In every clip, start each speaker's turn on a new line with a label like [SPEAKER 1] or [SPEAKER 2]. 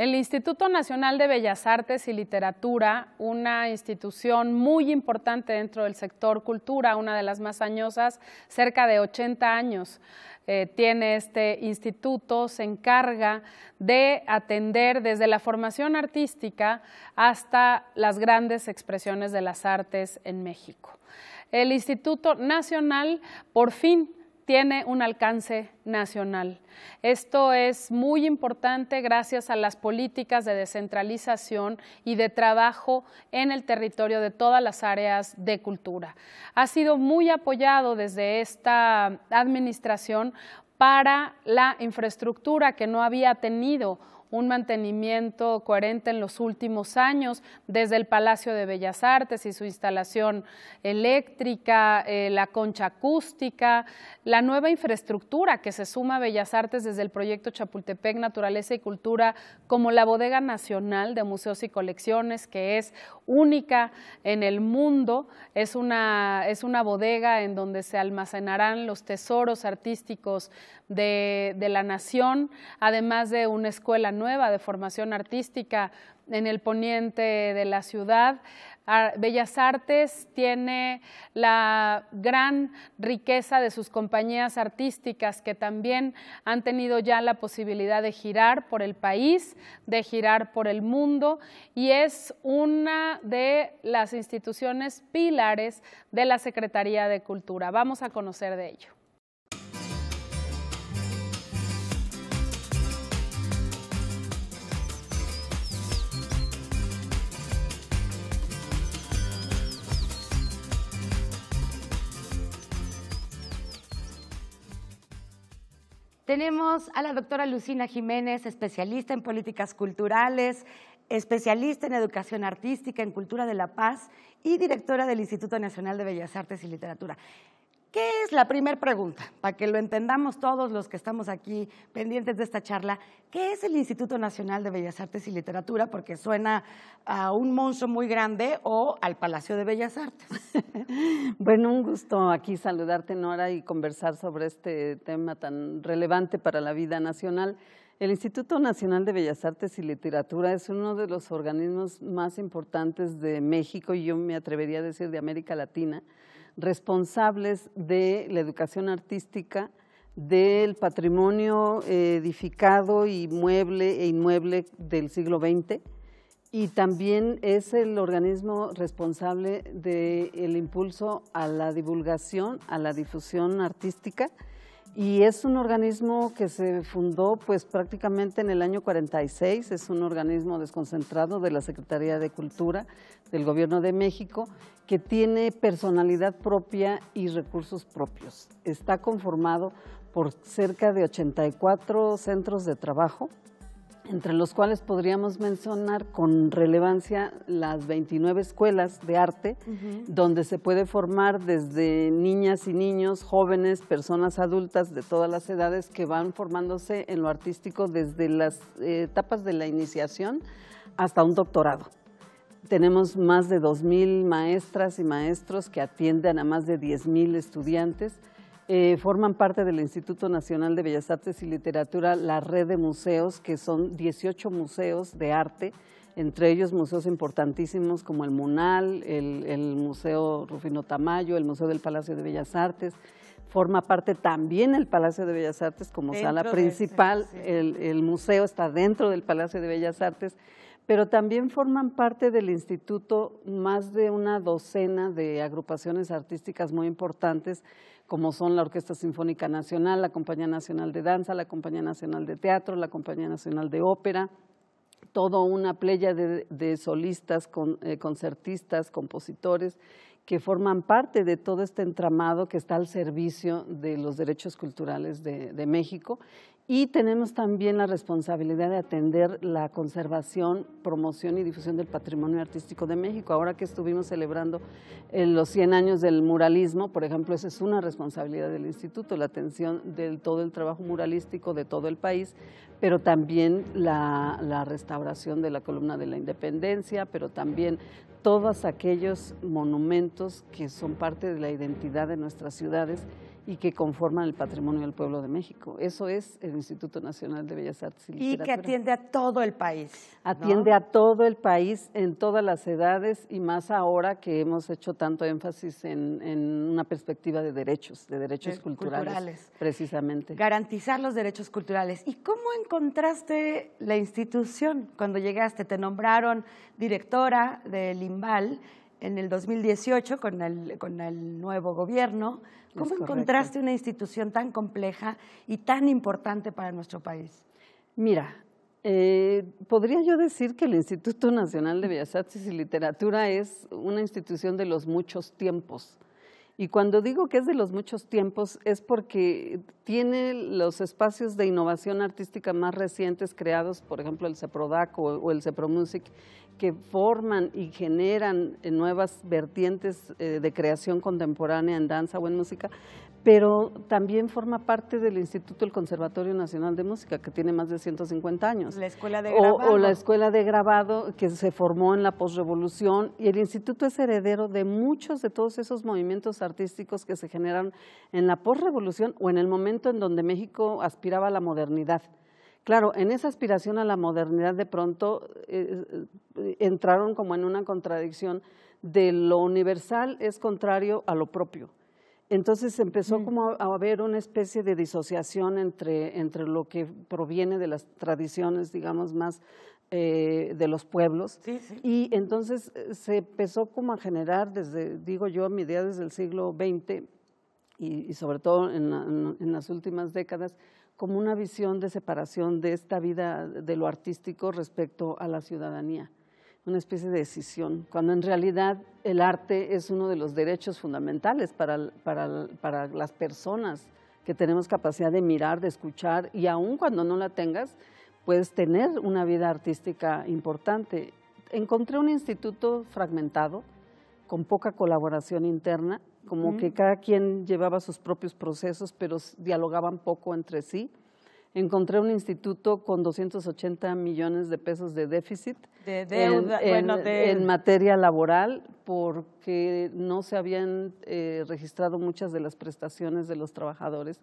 [SPEAKER 1] El Instituto Nacional de Bellas Artes y Literatura, una institución muy importante dentro del sector cultura, una de las más añosas, cerca de 80 años eh, tiene este instituto, se encarga de atender desde la formación artística hasta las grandes expresiones de las artes en México. El Instituto Nacional por fin tiene un alcance nacional. Esto es muy importante gracias a las políticas de descentralización y de trabajo en el territorio de todas las áreas de cultura. Ha sido muy apoyado desde esta administración para la infraestructura que no había tenido un mantenimiento coherente en los últimos años, desde el Palacio de Bellas Artes y su instalación eléctrica, eh, la concha acústica, la nueva infraestructura que se suma a Bellas Artes desde el proyecto Chapultepec Naturaleza y Cultura, como la Bodega Nacional de Museos y Colecciones, que es única en el mundo, es una, es una bodega en donde se almacenarán los tesoros artísticos de, de la nación, además de una escuela nueva de formación artística en el poniente de la ciudad. Ah, Bellas Artes tiene la gran riqueza de sus compañías artísticas que también han tenido ya la posibilidad de girar por el país, de girar por el mundo y es una de las instituciones pilares de la Secretaría de Cultura. Vamos a conocer de ello.
[SPEAKER 2] Tenemos a la doctora Lucina Jiménez, especialista en políticas culturales, especialista en educación artística, en cultura de la paz y directora del Instituto Nacional de Bellas Artes y Literatura. ¿Qué es la primera pregunta? Para que lo entendamos todos los que estamos aquí pendientes de esta charla, ¿qué es el Instituto Nacional de Bellas Artes y Literatura? Porque suena a un monstruo muy grande
[SPEAKER 3] o al Palacio de Bellas Artes. bueno, un gusto aquí saludarte, Nora, y conversar sobre este tema tan relevante para la vida nacional. El Instituto Nacional de Bellas Artes y Literatura es uno de los organismos más importantes de México y yo me atrevería a decir de América Latina responsables de la educación artística, del patrimonio edificado y mueble e inmueble del siglo XX y también es el organismo responsable del el impulso a la divulgación, a la difusión artística y es un organismo que se fundó pues prácticamente en el año 46, es un organismo desconcentrado de la Secretaría de Cultura del Gobierno de México que tiene personalidad propia y recursos propios. Está conformado por cerca de 84 centros de trabajo, entre los cuales podríamos mencionar con relevancia las 29 escuelas de arte, donde se puede formar desde niñas y niños, jóvenes, personas adultas de todas las edades que van formándose en lo artístico desde las etapas de la iniciación hasta un doctorado tenemos más de 2.000 maestras y maestros que atienden a más de 10.000 estudiantes. Eh, forman parte del Instituto Nacional de Bellas Artes y Literatura la red de museos, que son 18 museos de arte, entre ellos museos importantísimos como el Munal, el, Museo Rufino Tamayo, el Museo del Palacio de Bellas Artes, forma parte también el Palacio de Bellas Artes como sala principal. el, museo está dentro del Palacio de Bellas Artes pero también forman parte del instituto más de una docena de agrupaciones artísticas muy importantes, como son la Orquesta Sinfónica Nacional, la Compañía Nacional de Danza, la Compañía Nacional de Teatro, la Compañía Nacional de Ópera, toda una playa de, solistas, eh, concertistas, compositores, que forman parte de todo este entramado que está al servicio de los derechos culturales de México y tenemos también la responsabilidad de atender la conservación, promoción y difusión del patrimonio artístico de México. Ahora que estuvimos celebrando eh, los 100 años del muralismo, por ejemplo, esa es una responsabilidad del instituto, la atención de todo el trabajo muralístico de todo el país, pero también la, la restauración de la columna de la independencia, pero también todos aquellos monumentos que son parte de la identidad de nuestras ciudades y que conforman el patrimonio del pueblo de México. Eso es el Instituto Nacional de Bellas Artes y Literatura. Y que
[SPEAKER 2] atiende a todo el país.
[SPEAKER 3] Atiende a todo el país en todas las edades y más ahora que hemos hecho tanto énfasis en, una perspectiva de derechos, de derechos culturales, Precisamente. Garantizar los derechos culturales. ¿Y cómo encontraste
[SPEAKER 2] la institución cuando llegaste? Te nombraron directora del IMBAL en el 2018 con el, con el nuevo gobierno. ¿Cómo encontraste una institución tan compleja y tan importante para nuestro país?
[SPEAKER 3] Mira, eh, podría yo decir que el Instituto Nacional de Bellas Artes y Literatura es una institución de los muchos tiempos. Y cuando digo que es de los muchos tiempos es porque tiene los espacios de innovación artística más recientes creados, por ejemplo, el CEPRODAC o, o el CEPROMUSIC, que forman y generan eh, nuevas vertientes eh, de creación contemporánea en danza o en música, pero también forma parte del Instituto del Conservatorio Nacional de Música, que tiene más de 150 años. La
[SPEAKER 2] Escuela de Grabado. O, la
[SPEAKER 3] Escuela de Grabado, que se formó en la posrevolución, y el instituto es heredero de muchos de todos esos movimientos artísticos que se generaron en la posrevolución o en el momento en donde México aspiraba a la modernidad. Claro, en esa aspiración a la modernidad de pronto eh, eh, entraron como en una contradicción de lo universal es contrario a lo propio. Entonces empezó mm. como a, haber una especie de disociación entre, lo que proviene de las tradiciones, digamos, más eh, de los pueblos. Y entonces se empezó como a generar desde, digo yo, mi idea desde el siglo XX y, sobre todo en las últimas décadas, como una visión de separación de esta vida de lo artístico respecto a la ciudadanía, una especie de decisión, cuando en realidad el arte es uno de los derechos fundamentales para, para las personas que tenemos capacidad de mirar, de escuchar y aun cuando no la tengas, puedes tener una vida artística importante. Encontré un instituto fragmentado, con poca colaboración interna, como que cada quien llevaba sus propios procesos, pero dialogaban poco entre sí. Encontré un instituto con 280 millones de pesos de déficit en, materia laboral porque no se habían eh, registrado muchas de las prestaciones de los trabajadores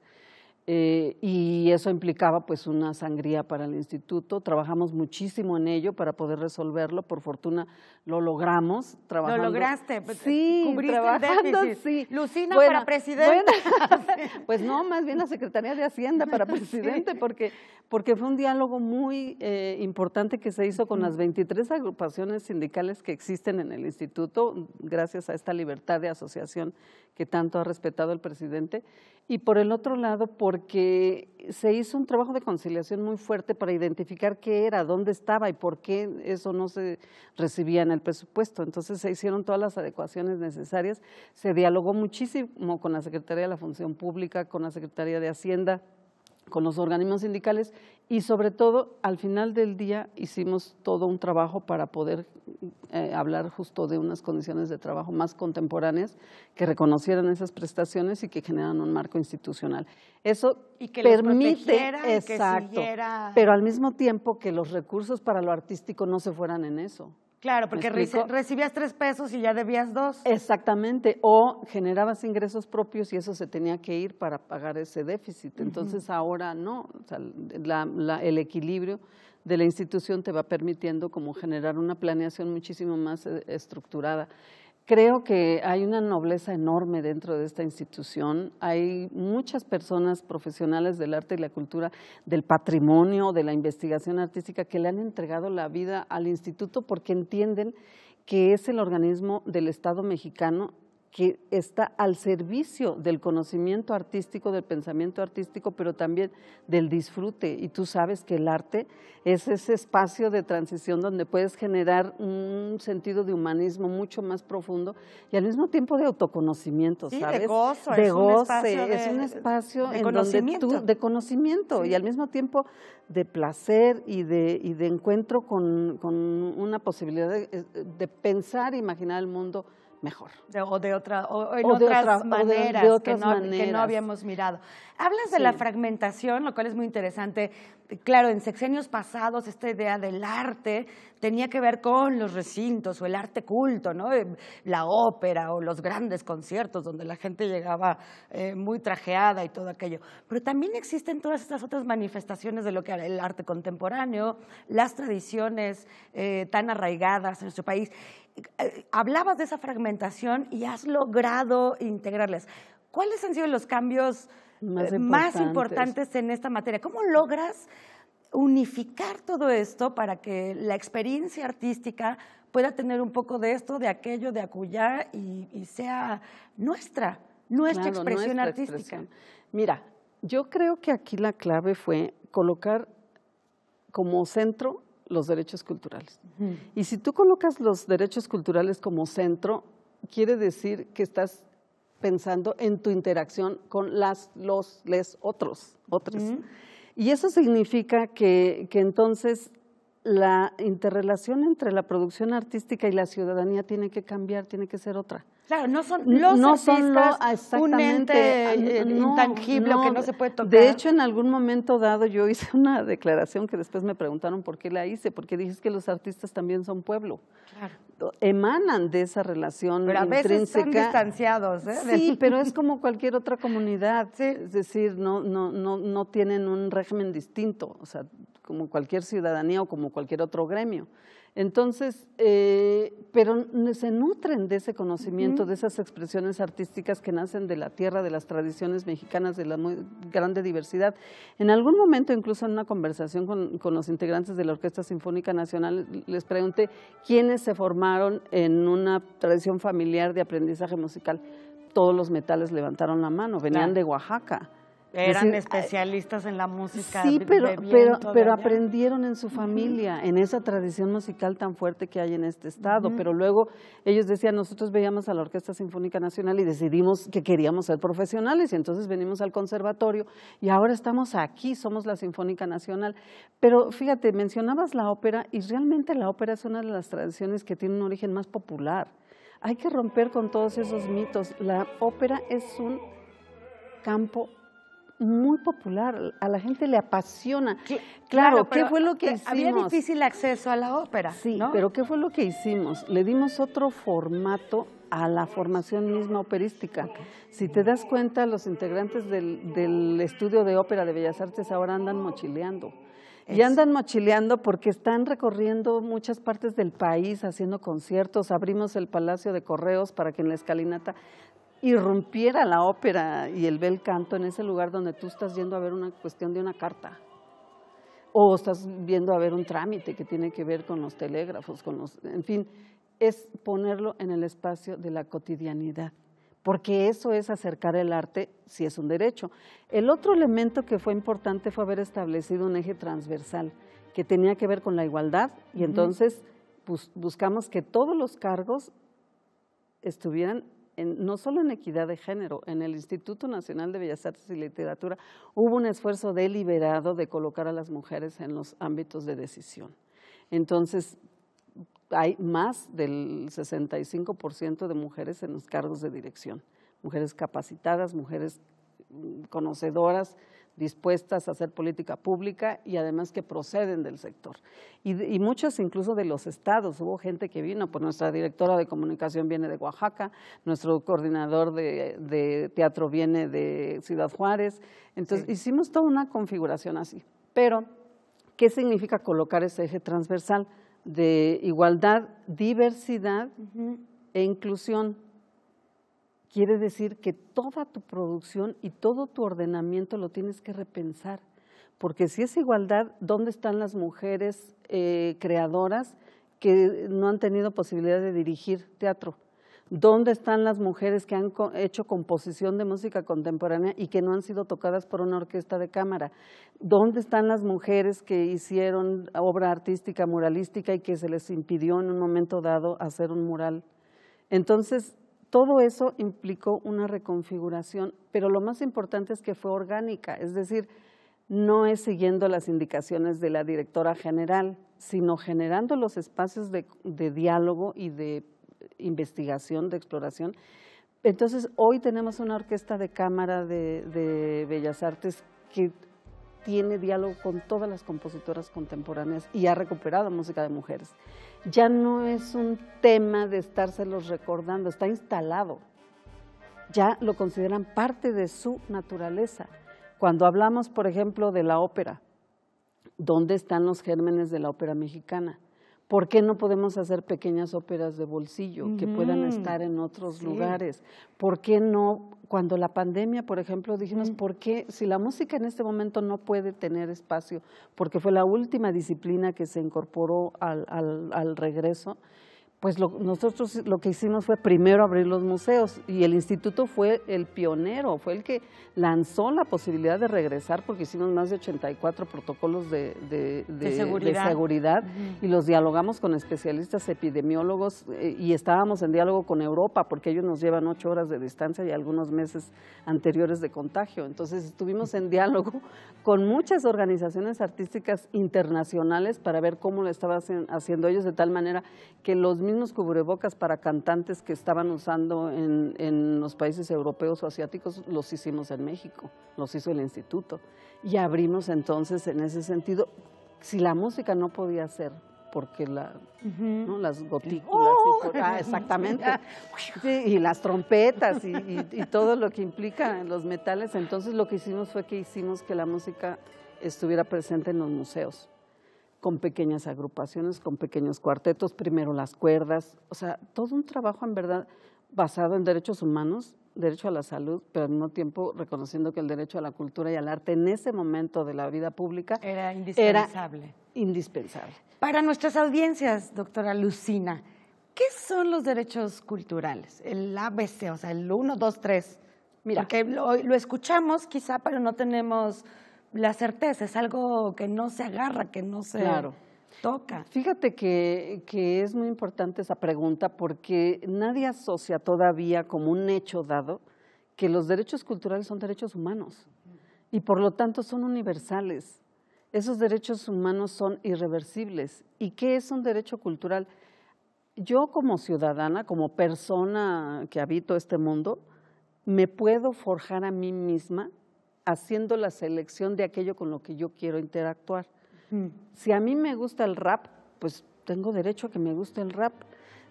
[SPEAKER 3] eh, y eso implicaba pues una sangría para el instituto. Trabajamos muchísimo en ello para poder resolverlo. Por fortuna lo logramos. lo lograste. Pues, sí, cubriste
[SPEAKER 2] Lucina para presidente.
[SPEAKER 3] pues no, más bien la Secretaría de Hacienda para presidente, porque, porque fue un diálogo muy eh, importante que se hizo con las 23 agrupaciones sindicales que existen en el instituto, gracias a esta libertad de asociación que tanto ha respetado el presidente y por el otro lado porque se hizo un trabajo de conciliación muy fuerte para identificar qué era, dónde estaba y por qué eso no se recibía en el presupuesto. Entonces se hicieron todas las adecuaciones necesarias, se dialogó muchísimo con la Secretaría de la Función Pública, con la Secretaría de Hacienda, con los organismos sindicales y sobre todo al final del día hicimos todo un trabajo para poder eh, hablar justo de unas condiciones de trabajo más contemporáneas que reconocieran esas prestaciones y que generan un marco institucional. Eso y que permite, exacto, pero al mismo tiempo que los recursos para lo artístico no se fueran en eso. Claro, porque recibías tres pesos y ya debías dos. Exactamente, o generabas ingresos propios y eso se tenía que ir para pagar ese déficit. Entonces ahora no, el equilibrio de la institución te va permitiendo como generar una planeación muchísimo más eh, estructurada. Creo que hay una nobleza enorme dentro de esta institución. Hay muchas personas profesionales del arte y la cultura, del patrimonio, de la investigación artística, que le han entregado la vida al instituto porque entienden que es el organismo del Estado mexicano que está al servicio del conocimiento artístico, del pensamiento artístico, pero también del disfrute. Y tú sabes que el arte es ese espacio de transición donde puedes generar un sentido de humanismo mucho más profundo y al mismo tiempo de autoconocimiento, ¿sabes? De gozo, es, un es un espacio de conocimiento. y al mismo tiempo de placer y de, encuentro con, una posibilidad de, eh, de pensar, imaginar el mundo mejor. o de, otra, o,
[SPEAKER 2] en otras maneras, que, no, que no habíamos mirado. Hablas de la fragmentación, lo cual es muy interesante, claro, en sexenios pasados esta idea del arte tenía que ver con los recintos o el arte culto, ¿no? Eh, la ópera o los grandes conciertos donde la gente llegaba eh, muy trajeada y todo aquello. Pero también existen todas estas otras manifestaciones de lo que era el arte contemporáneo, las tradiciones eh, tan arraigadas en nuestro país. Hablabas de esa fragmentación y has logrado integrarlas. ¿Cuáles han sido los cambios?
[SPEAKER 3] más eh, importantes.
[SPEAKER 2] en esta materia. ¿Cómo logras unificar todo esto para que la experiencia artística pueda tener un poco de esto, de aquello, de acullá y, sea nuestra, nuestra expresión artística?
[SPEAKER 3] Mira, yo creo que aquí la clave fue colocar como centro los derechos culturales. Y si tú colocas los derechos culturales como centro, quiere decir que estás pensando en tu interacción con las, los, les otros, otros. Y eso significa que, que entonces la interrelación entre la producción artística y la ciudadanía tiene que cambiar, tiene que ser otra. Claro, no son los un ente eh, intangible que no se puede tocar. De hecho, en algún momento dado yo hice una declaración que después me preguntaron por qué la hice, porque dije que los artistas también son pueblo. Emanan de esa relación pero intrínseca. están distanciados, ¿eh? Sí, pero es como cualquier otra comunidad, es decir, no, no, no, no tienen un régimen distinto, o sea, como cualquier ciudadanía o como cualquier otro gremio. Entonces, eh, pero se nutren de ese conocimiento, de esas expresiones artísticas que nacen de la tierra, de las tradiciones mexicanas, de la muy grande diversidad. En algún momento, incluso en una conversación con, con los integrantes de la Orquesta Sinfónica Nacional, les pregunté quiénes se formaron en una tradición familiar de aprendizaje musical. Todos los metales levantaron la mano, venían de Oaxaca.
[SPEAKER 2] Eran especialistas en la música. Sí, pero, pero,
[SPEAKER 3] aprendieron en su familia, en esa tradición musical tan fuerte que hay en este estado. Pero luego ellos decían, nosotros veíamos a la Orquesta Sinfónica Nacional y decidimos que queríamos ser profesionales y entonces venimos al conservatorio y ahora estamos aquí, somos la Sinfónica Nacional. Pero fíjate, mencionabas la ópera y realmente la ópera es una de las tradiciones que tiene un origen más popular. Hay que romper con todos esos mitos. La ópera es un campo muy popular, a la gente le apasiona. claro, ¿qué fue lo que Había difícil
[SPEAKER 2] acceso a la ópera. Sí, pero
[SPEAKER 3] ¿qué fue lo que hicimos? Le dimos otro formato a la formación misma operística. Si te das cuenta, los integrantes del, estudio de ópera de Bellas Artes ahora andan mochileando. Y andan mochileando porque están recorriendo muchas partes del país haciendo conciertos. Abrimos el Palacio de Correos para que en la escalinata irrumpiera la ópera y el bel canto en ese lugar donde tú estás yendo a ver una cuestión de una carta o estás viendo a ver un trámite que tiene que ver con los telégrafos, con los, en fin, es ponerlo en el espacio de la cotidianidad, porque eso es acercar el arte si es un derecho. El otro elemento que fue importante fue haber establecido un eje transversal que tenía que ver con la igualdad y entonces pues, buscamos que todos los cargos estuvieran no solo en equidad de género, en el Instituto Nacional de Bellas Artes y Literatura hubo un esfuerzo deliberado de colocar a las mujeres en los ámbitos de decisión. Entonces, hay más del 65% de mujeres en los cargos de dirección, mujeres capacitadas, mujeres mm, conocedoras, dispuestas a hacer política pública y además que proceden del sector. Y, y, muchos incluso de los estados, hubo gente que vino, pues nuestra directora de comunicación viene de Oaxaca, nuestro coordinador de, teatro viene de Ciudad Juárez, entonces hicimos toda una configuración así. Pero, ¿qué significa colocar ese eje transversal de igualdad, diversidad e inclusión? quiere decir que toda tu producción y todo tu ordenamiento lo tienes que repensar. Porque si es igualdad, ¿dónde están las mujeres eh, creadoras que no han tenido posibilidad de dirigir teatro? ¿Dónde están las mujeres que han hecho composición de música contemporánea y que no han sido tocadas por una orquesta de cámara? ¿Dónde están las mujeres que hicieron obra artística, muralística y que se les impidió en un momento dado hacer un mural? Entonces, todo eso implicó una reconfiguración, pero lo más importante es que fue orgánica, es decir, no es siguiendo las indicaciones de la directora general, sino generando los espacios de, diálogo y de investigación, de exploración. Entonces, hoy tenemos una orquesta de cámara de Bellas Artes que tiene diálogo con todas las compositoras contemporáneas y ha recuperado música de mujeres. Ya no es un tema de estárselos recordando, está instalado. Ya lo consideran parte de su naturaleza. Cuando hablamos, por ejemplo, de la ópera, ¿dónde están los gérmenes de la ópera mexicana? ¿Por qué no podemos hacer pequeñas óperas de bolsillo que puedan estar en otros lugares? ¿Por qué no cuando la pandemia, por ejemplo, dijimos, ¿por qué si la música en este momento no puede tener espacio? Porque fue la última disciplina que se incorporó al, al regreso pues nosotros lo que hicimos fue primero abrir los museos y el instituto fue el pionero, fue el que lanzó la posibilidad de regresar porque hicimos más de 84 protocolos de, seguridad, y los dialogamos con especialistas epidemiólogos eh, y estábamos en diálogo con Europa porque ellos nos llevan ocho horas de distancia y algunos meses anteriores de contagio. Entonces estuvimos en diálogo con muchas organizaciones artísticas internacionales para ver cómo lo estaban haciendo ellos de tal manera que los mismos cubrebocas para cantantes que estaban usando en, en, los países europeos o asiáticos, los hicimos en México, los hizo el instituto. Y abrimos entonces en ese sentido, si la música no podía ser porque la, las gotículas, ¡Oh! ah, exactamente, y las trompetas y, y todo lo que implica en los metales, entonces lo que hicimos fue que hicimos que la música estuviera presente en los museos con pequeñas agrupaciones, con pequeños cuartetos, primero las cuerdas, o sea, todo un trabajo en verdad basado en derechos humanos, derecho a la salud, pero al mismo tiempo reconociendo que el derecho a la cultura y al arte en ese momento de la vida pública era indispensable. indispensable.
[SPEAKER 2] Para nuestras audiencias, doctora Lucina, ¿qué son los derechos culturales? El ABC, o sea, el 1, 2, 3. Mira, que lo escuchamos quizá, pero no tenemos la certeza, es algo que no se agarra, que no se
[SPEAKER 3] toca. Fíjate que, que es muy importante esa pregunta porque nadie asocia todavía como un hecho dado que los derechos culturales son derechos humanos y por lo tanto son universales. Esos derechos humanos son irreversibles. ¿Y qué es un derecho cultural? Yo como ciudadana, como persona que habito este mundo, me puedo forjar a mí misma haciendo la selección de aquello con lo que yo quiero interactuar. Mm. Si a mí me gusta el rap, pues tengo derecho a que me guste el rap.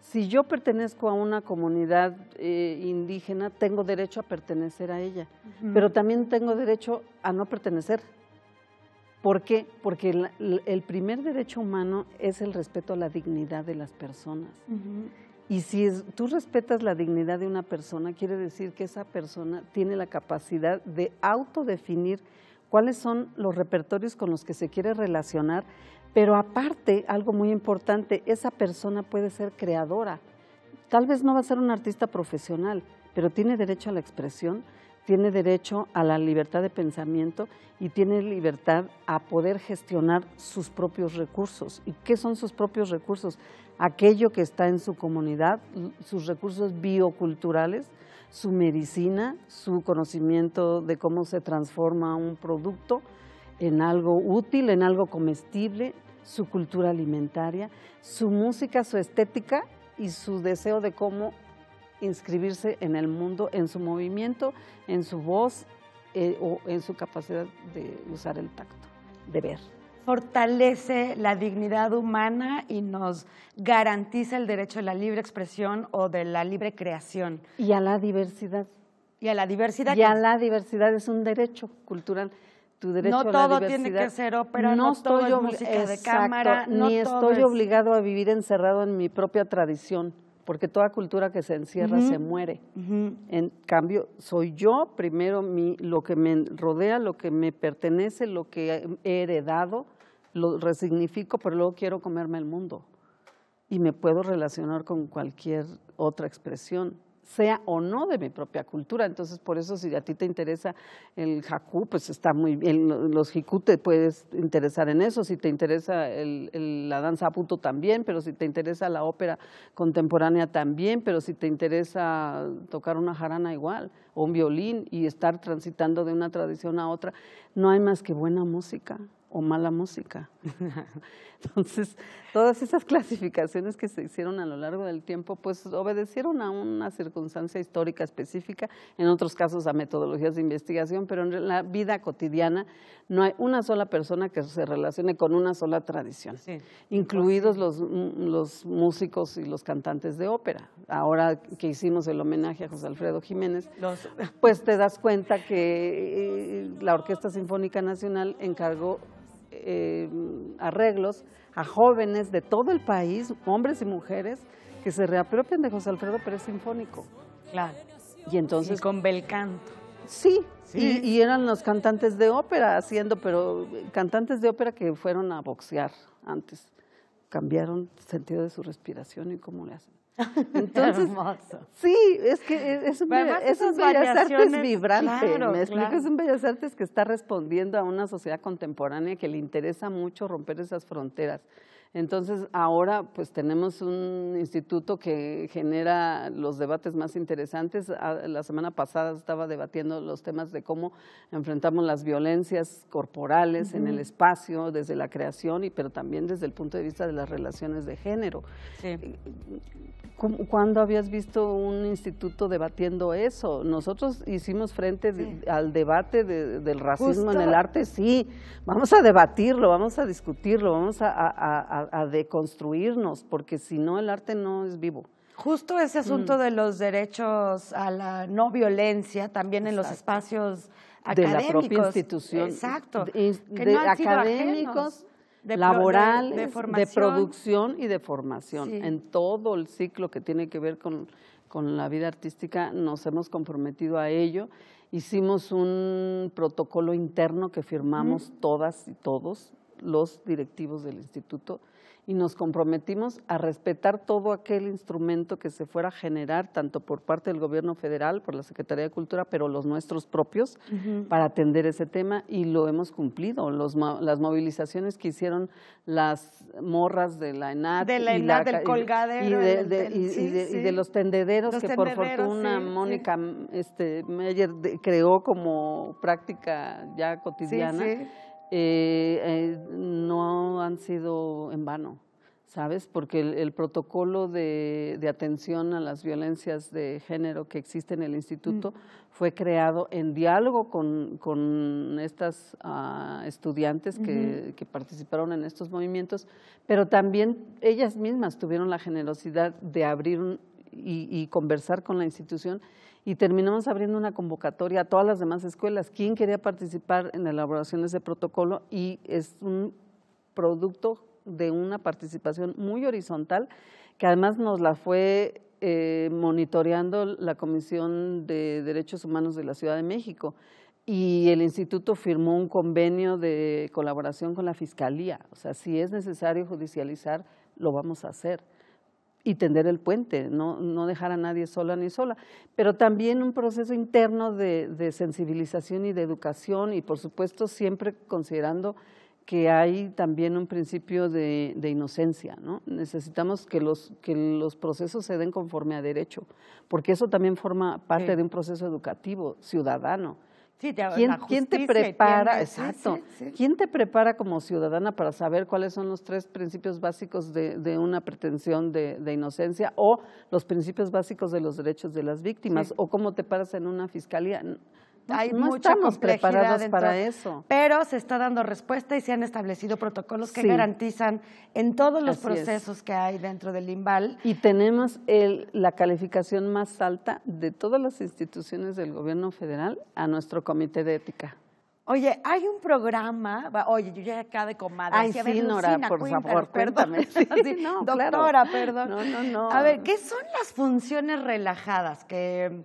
[SPEAKER 3] Si yo pertenezco a una comunidad eh, indígena, tengo derecho a pertenecer a ella, pero también tengo derecho a no pertenecer. ¿Por qué? Porque el, primer derecho humano es el respeto a la dignidad de las personas. Y si tú respetas la dignidad de una persona, quiere decir que esa persona tiene la capacidad de autodefinir cuáles son los repertorios con los que se quiere relacionar, pero aparte, algo muy importante, esa persona puede ser creadora. Tal vez no va a ser un artista profesional, pero tiene derecho a la expresión, tiene derecho a la libertad de pensamiento y tiene libertad a poder gestionar sus propios recursos. ¿Y qué son sus propios recursos? Aquello que está en su comunidad, sus recursos bioculturales, su medicina, su conocimiento de cómo se transforma un producto en algo útil, en algo comestible, su cultura alimentaria, su música, su estética y su deseo de cómo inscribirse en el mundo, en su movimiento, en su voz eh, o en su capacidad de usar el tacto, de ver. Fortalece la
[SPEAKER 2] dignidad humana y nos garantiza el derecho a la libre expresión o de la libre creación.
[SPEAKER 3] Y a la diversidad. Y
[SPEAKER 2] a la diversidad. Y a la
[SPEAKER 3] diversidad es un derecho cultural. Tu derecho no todo tiene que ser ópera, no, todo es música de cámara, no ni estoy obligado a vivir encerrado en mi propia tradición porque toda cultura que se encierra se muere. En cambio, soy yo primero mi, lo que me rodea, lo que me pertenece, lo que he heredado, lo resignifico, pero luego quiero comerme el mundo y me puedo relacionar con cualquier otra expresión sea o no de mi propia cultura. Entonces, por eso si a ti te interesa el jacú, pues está muy bien, los jicú te puedes interesar en eso, si te interesa la danza punto también, pero si te interesa la ópera contemporánea también, pero si te interesa tocar una jarana igual o un violín y estar transitando de una tradición a otra, no hay más que buena música o mala música. Entonces, todas esas clasificaciones que se hicieron a lo largo del tiempo, pues obedecieron a una circunstancia histórica específica, en otros casos a metodologías de investigación, pero en la vida cotidiana no hay una sola persona que se relacione con una sola tradición, incluidos mm, los, músicos y los cantantes de ópera. Ahora que hicimos el homenaje a José Alfredo Jiménez, pues te das cuenta que eh, la Orquesta Sinfónica Nacional encargó Em, arreglos a jóvenes de todo el país, hombres y mujeres, que se reapropian de José Alfredo Pérez Sinfónico. Claro. Y entonces... con bel canto. Sí, Y, y, eran los cantantes de ópera haciendo, pero eh, cantantes de ópera que fueron a boxear antes. Cambiaron el sentido de su respiración y cómo le hacen. Entonces, Sí, es que es un, es Bellas Artes vibrante, me es un Bellas Artes que está respondiendo a una sociedad contemporánea que le interesa mucho romper esas fronteras. Entonces, ahora pues tenemos un instituto que genera los debates más interesantes. Ah, la semana pasada estaba debatiendo los temas de cómo enfrentamos las violencias corporales en el espacio, desde la creación, y pero también desde el punto de vista de las relaciones de género. Eh, ¿Cuándo habías visto un instituto debatiendo eso? Nosotros hicimos frente al debate del racismo en el arte, sí, vamos a debatirlo, vamos a discutirlo, vamos a a, deconstruirnos, porque si no el arte no es vivo.
[SPEAKER 2] Justo ese asunto mm. de los derechos a la no violencia, también en los espacios académicos. De la propia institución. Exacto. De, académicos. laboral de laborales,
[SPEAKER 3] de, producción y de formación. En todo el ciclo que tiene que ver con, con, la vida artística nos hemos comprometido a ello. Hicimos un protocolo interno que firmamos todas y todos los directivos del instituto y nos comprometimos a respetar todo aquel instrumento que se fuera a generar, tanto por parte del gobierno federal, por la Secretaría de Cultura, pero los nuestros propios, para atender ese tema y lo hemos cumplido. las movilizaciones que hicieron las morras de la ENAD. De la del colgadero. Y de, los tendederos que por fortuna Mónica Este, Meyer creó como práctica ya cotidiana. Eh, eh, sido en vano, ¿sabes? Porque el, protocolo de, atención a las violencias de género que existe en el instituto fue creado en diálogo con, con estas ah, estudiantes que, participaron en estos movimientos, pero también ellas mismas tuvieron la generosidad de abrir y, y conversar con la institución y terminamos abriendo una convocatoria a todas las demás escuelas. ¿Quién quería participar en la elaboración de ese protocolo? Y es un producto de una participación muy horizontal, que además nos la fue eh, monitoreando la Comisión de Derechos Humanos de la Ciudad de México. Y el instituto firmó un convenio de colaboración con la Fiscalía. O sea, si es necesario judicializar, lo vamos a hacer. Y tender el puente, no, dejar a nadie sola ni sola. Pero también un proceso interno de sensibilización y de educación y, por supuesto, siempre considerando que hay también un principio de, inocencia, ¿no? Necesitamos que los, que los procesos se den conforme a derecho, porque eso también forma parte de un proceso educativo ciudadano.
[SPEAKER 2] ¿Quién, te prepara? exacto.
[SPEAKER 3] ¿Quién te prepara como ciudadana para saber cuáles son los tres principios básicos de, una pretensión de, de, inocencia o los principios básicos de los derechos de las víctimas o cómo te paras en una fiscalía? hay no estamos preparados para eso.
[SPEAKER 2] Pero se está dando respuesta y se han establecido protocolos que garantizan
[SPEAKER 3] en todos los procesos
[SPEAKER 2] que hay dentro del IMBAL.
[SPEAKER 3] Y tenemos la calificación más alta de todas las instituciones del gobierno federal a nuestro comité de ética.
[SPEAKER 2] Oye, hay un programa, oye, yo ya acá de comadre. Ay, sí, por favor, cuéntame. doctora, perdón. A ver, ¿qué son las funciones relajadas? Que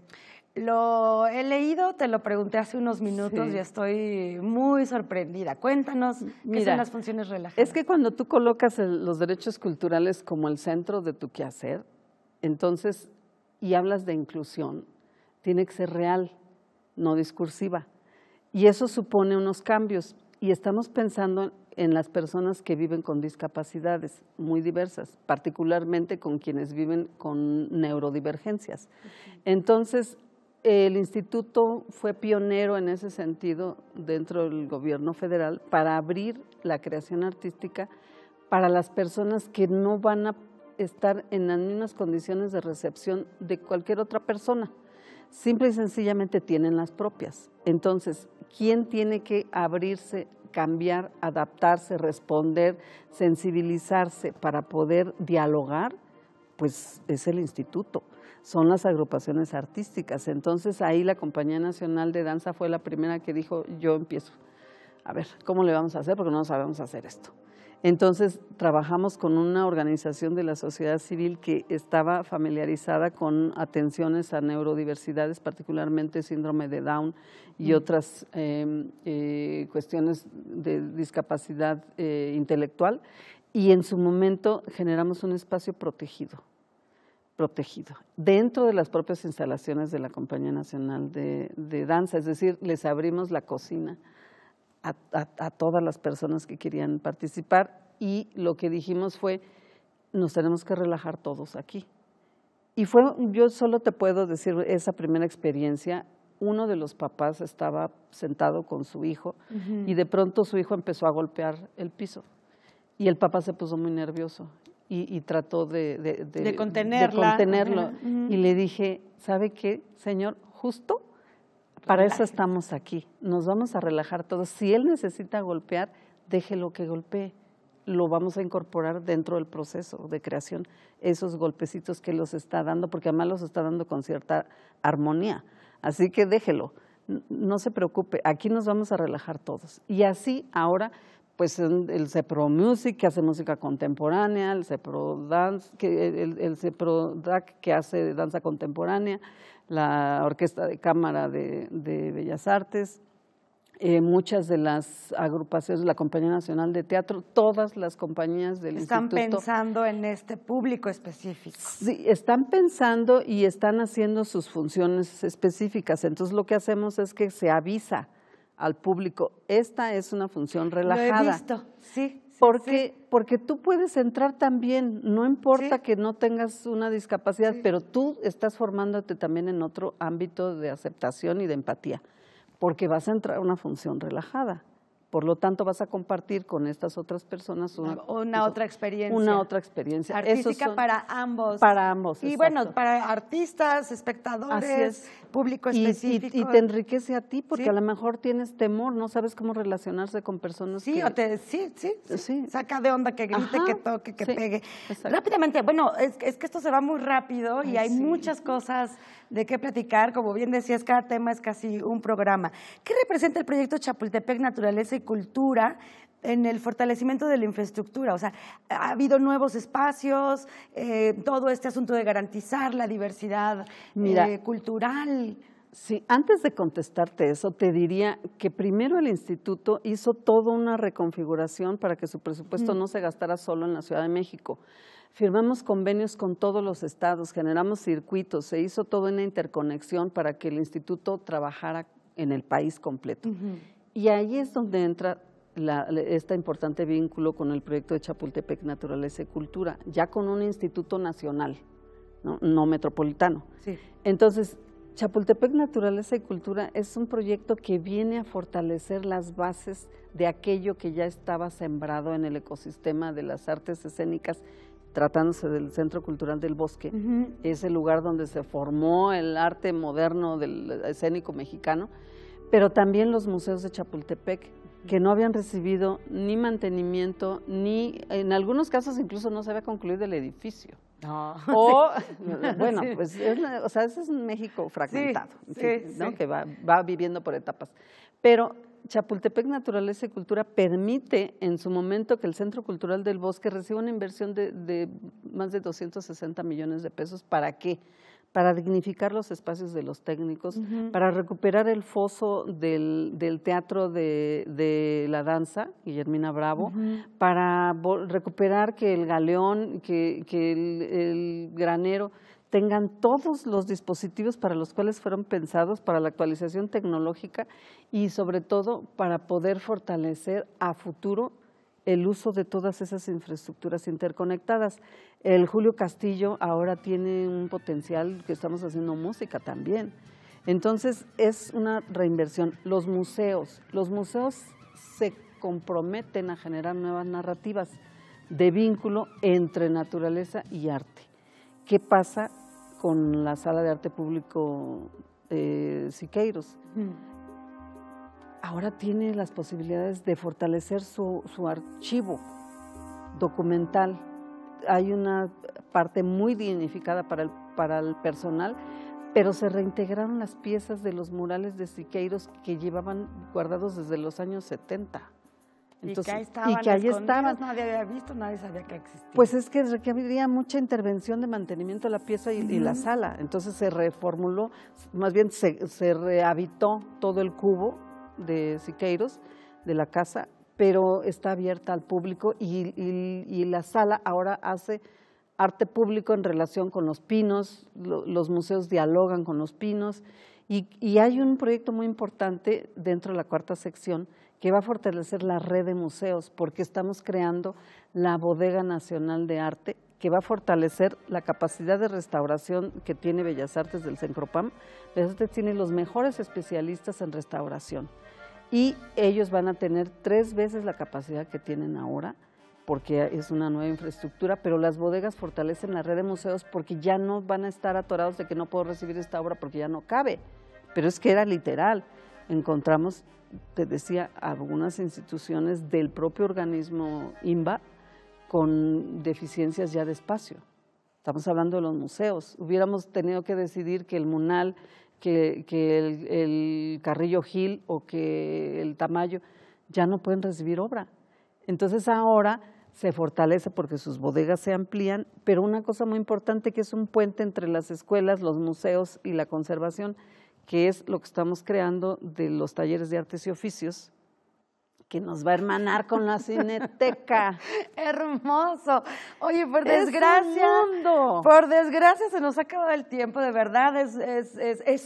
[SPEAKER 2] lo he leído, te lo pregunté hace unos minutos y estoy muy sorprendida. Cuéntanos qué son las funciones relajadas. Es
[SPEAKER 3] que cuando tú colocas los derechos culturales como el centro de tu quehacer, entonces, y hablas de inclusión, tiene que ser real, no discursiva. Y eso supone unos cambios. Y estamos pensando en las personas que viven con discapacidades muy diversas, particularmente con quienes viven con neurodivergencias. Entonces, el instituto fue pionero en ese sentido dentro del gobierno federal para abrir la creación artística para las personas que no van a estar en las mismas condiciones de recepción de cualquier otra persona. Simple y sencillamente tienen las propias. Entonces, ¿quién tiene que abrirse, cambiar, adaptarse, responder, sensibilizarse para poder dialogar? Pues es el instituto son las agrupaciones artísticas. Entonces ahí la Compañía Nacional de Danza fue la primera que dijo, yo empiezo. A ver, ¿cómo le vamos a hacer? Porque no sabemos hacer esto. Entonces trabajamos con una organización de la sociedad civil que estaba familiarizada con atenciones a neurodiversidades, particularmente síndrome de Down y mm. otras em, eh, cuestiones de discapacidad eh, intelectual. Y en su momento generamos un espacio protegido protegido dentro de las propias instalaciones de la Compañía Nacional de, Danza, es decir, les abrimos la cocina a, todas las personas que querían participar y lo que dijimos fue, nos tenemos que relajar todos aquí. Y fue, yo solo te puedo decir esa primera experiencia, uno de los papás estaba sentado con su hijo y de pronto su hijo empezó a golpear el piso y el papá se puso muy nervioso y, trató de, de, contenerla. contenerlo. Y le dije, ¿sabe qué, señor? Justo para eso estamos aquí. Nos vamos a relajar todos. Si él necesita golpear, déjelo que golpee. Lo vamos a incorporar dentro del proceso de creación, esos golpecitos que los está dando, porque además los está dando con cierta armonía. Así que déjelo no se preocupe, aquí nos vamos a relajar todos. Y así ahora pues el CEPRO Music, que hace música contemporánea, el CEPRO Dance, que, el, CEPRO DAC, que hace danza contemporánea, la Orquesta de Cámara de, Bellas Artes, eh, muchas de las agrupaciones de la Compañía Nacional de Teatro, todas las compañías del instituto. Están pensando
[SPEAKER 2] en este público específico.
[SPEAKER 3] Sí, están pensando y están haciendo sus funciones específicas. Entonces lo que hacemos es que se avisa al público, esta es una función relajada. sí. porque, porque tú puedes entrar también, no importa que no tengas una discapacidad, pero tú estás formándote también en otro ámbito de aceptación y de empatía, porque vas a entrar a una función relajada. Por lo tanto, vas a compartir con estas otras personas
[SPEAKER 2] una, otra
[SPEAKER 3] experiencia. Una otra experiencia. Artística para ambos. Para ambos. Y bueno, para artistas, espectadores, público específico. Y, te enriquece a ti porque a lo mejor tienes temor, no sabes cómo relacionarse con personas. Sí, que... sí, sí, sí, Saca de onda que grite, que
[SPEAKER 2] toque, que pegue. Rápidamente, bueno, es, es, que esto se va muy rápido y hay muchas cosas de qué platicar. Como bien decías, cada tema es casi un programa. ¿Qué representa el proyecto Chapultepec Naturaleza y cultura en el fortalecimiento de la infraestructura. O sea, ha habido nuevos espacios, eh, todo este asunto de garantizar la diversidad
[SPEAKER 3] eh, cultural. Sí, antes de contestarte eso, te diría que primero el instituto hizo toda una reconfiguración para que su presupuesto mm. no se gastara solo en la Ciudad de México. Firmamos convenios con todos los estados, generamos circuitos, se hizo toda una interconexión para que el instituto trabajara en el país completo. Y ahí es donde entra este importante vínculo con el proyecto de Chapultepec Naturaleza y Cultura, ya con un instituto nacional, no, metropolitano. Entonces, Chapultepec Naturaleza y Cultura es un proyecto que viene a fortalecer las bases de aquello que ya estaba sembrado en el ecosistema de las artes escénicas, tratándose del Centro Cultural del Bosque. ese Es el lugar donde se formó el arte moderno del escénico mexicano pero también los museos de Chapultepec, que no habían recibido ni mantenimiento, ni en algunos casos incluso no se había concluido el edificio. O, bueno, pues, o sea, ese es un México fragmentado, que va, viviendo por etapas. Pero Chapultepec Naturaleza y Cultura permite en su momento que el Centro Cultural del Bosque reciba una inversión de, de más de 260 millones de pesos. ¿Para qué? para dignificar los espacios de los técnicos, para recuperar el foso del, teatro de, la danza, Guillermina Bravo, para recuperar que el galeón, que, el, el granero tengan todos los dispositivos para los cuales fueron pensados, para la actualización tecnológica y sobre todo para poder fortalecer a futuro el uso de todas esas infraestructuras interconectadas. El Julio Castillo ahora tiene un potencial que estamos haciendo música también. Entonces es una reinversión. Los museos, los museos se comprometen a generar nuevas narrativas de vínculo entre naturaleza y arte. ¿Qué pasa con la sala de arte público eh, Siqueiros? Mm ahora tiene las posibilidades de fortalecer su, archivo documental. Hay una parte muy dignificada para el, para el personal, pero se reintegraron las piezas de los murales de Siqueiros que llevaban guardados desde los años 70. y que ahí estaban,
[SPEAKER 2] nadie había visto, nadie sabía que
[SPEAKER 1] existía.
[SPEAKER 3] Pues es que requería mucha intervención de mantenimiento de la pieza y, la sala, entonces se reformuló, más bien se, se, rehabilitó todo el cubo de Siqueiros, de la casa, pero está abierta al público y, la sala ahora hace arte público en relación con los pinos, los museos dialogan con los pinos y, y, hay un proyecto muy importante dentro de la cuarta sección que va a fortalecer la red de museos porque estamos creando la Bodega Nacional de Arte que va a fortalecer la capacidad de restauración que tiene Bellas Artes del Pam, Bellas Artes tiene los mejores especialistas en restauración y ellos van a tener tres veces la capacidad que tienen ahora porque es una nueva infraestructura, pero las bodegas fortalecen la red de museos porque ya no van a estar atorados de que no puedo recibir esta obra porque ya no cabe. Pero es que era literal. Encontramos, te decía, algunas instituciones del propio organismo INBA, con deficiencias ya de espacio. Estamos hablando de los museos. Hubiéramos tenido que decidir que el Munal, que, el, el, Carrillo Gil o que el Tamayo ya no pueden recibir obra. Entonces ahora se fortalece porque sus bodegas se amplían, pero una cosa muy importante que es un puente entre las escuelas, los museos y la conservación, que es lo que estamos creando de los talleres de artes y oficios, que nos va a hermanar con la cineteca. Hermoso.
[SPEAKER 2] Oye, por desgracia. Por desgracia se nos ha acabado el tiempo, de verdad. Es,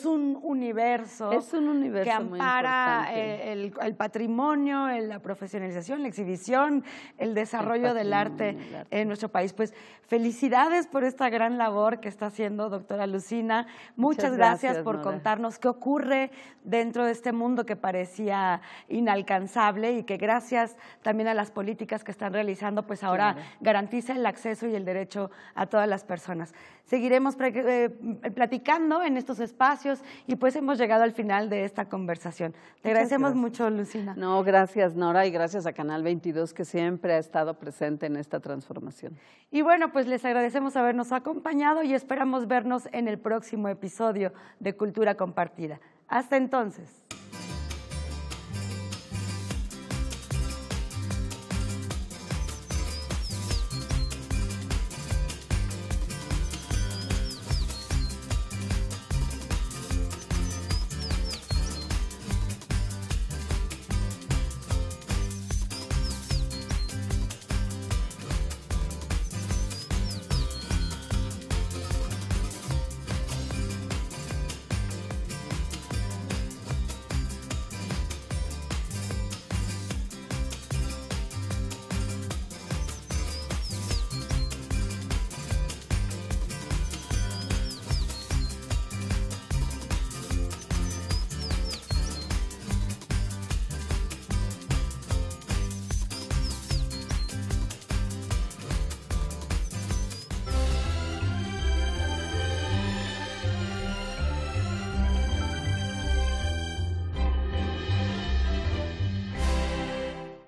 [SPEAKER 2] un universo. Es un universo. Que ampara eh, el, patrimonio, la profesionalización, la exhibición, el desarrollo del arte en nuestro país. Pues felicidades por esta gran labor que está haciendo doctora Lucina. Muchas, gracias, por contarnos qué ocurre dentro de este mundo que parecía inalcanzable y que gracias también a las políticas que están realizando, pues ahora garantiza el acceso y el derecho a todas las personas. Seguiremos eh, platicando en estos espacios y pues hemos llegado al final de esta conversación. Te agradecemos mucho, Lucina.
[SPEAKER 3] No, gracias, Nora, y gracias a Canal 22 que siempre ha estado presente en esta transformación. Y bueno, pues les agradecemos habernos acompañado y esperamos vernos en el próximo
[SPEAKER 2] episodio de Cultura Compartida. Hasta entonces.